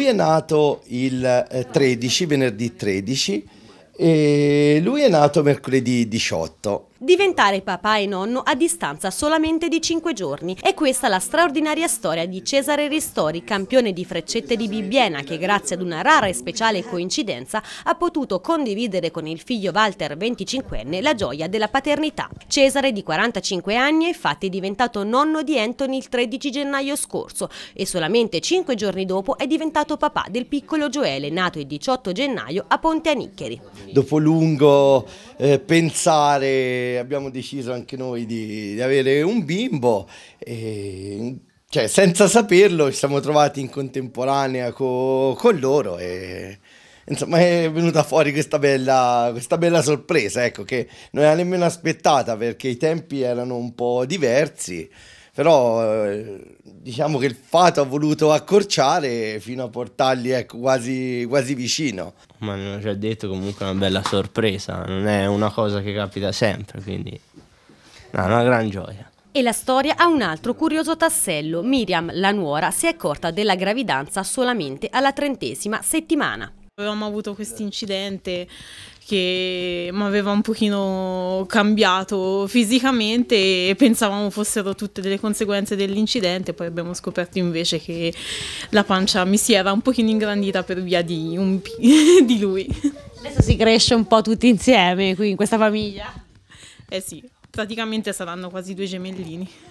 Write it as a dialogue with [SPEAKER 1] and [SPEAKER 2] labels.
[SPEAKER 1] Lui è nato il 13, eh, venerdì 13, e lui è nato mercoledì 18
[SPEAKER 2] diventare papà e nonno a distanza solamente di 5 giorni. E questa la straordinaria storia di Cesare Ristori, campione di freccette di Bibbiena, che grazie ad una rara e speciale coincidenza ha potuto condividere con il figlio Walter, 25enne, la gioia della paternità. Cesare, di 45 anni, è infatti diventato nonno di Anthony il 13 gennaio scorso e solamente 5 giorni dopo è diventato papà del piccolo Gioele, nato il 18 gennaio a Ponte Aniccheri.
[SPEAKER 1] Dopo lungo eh, pensare abbiamo deciso anche noi di, di avere un bimbo. E, cioè, senza saperlo ci siamo trovati in contemporanea co, con loro e insomma è venuta fuori questa bella, questa bella sorpresa, ecco, che non era nemmeno aspettata perché i tempi erano un po' diversi però eh, diciamo che il fato ha voluto accorciare fino a portarli ecco, quasi, quasi, vicino. Ma non ho già detto comunque è una bella sorpresa, non è una cosa che capita sempre, quindi no, una gran
[SPEAKER 3] gioia.
[SPEAKER 2] E la storia ha un altro curioso tassello. Miriam, la nuora, si è accorta della gravidanza solamente alla trentesima settimana.
[SPEAKER 3] Avevamo avuto questo incidente che mi aveva un pochino cambiato fisicamente e pensavamo fossero tutte delle conseguenze dell'incidente, poi abbiamo scoperto invece che la pancia mi si era un pochino ingrandita per via di, un, di lui. Adesso si cresce un po' tutti insieme qui in questa famiglia. Eh sì, praticamente saranno quasi due gemellini.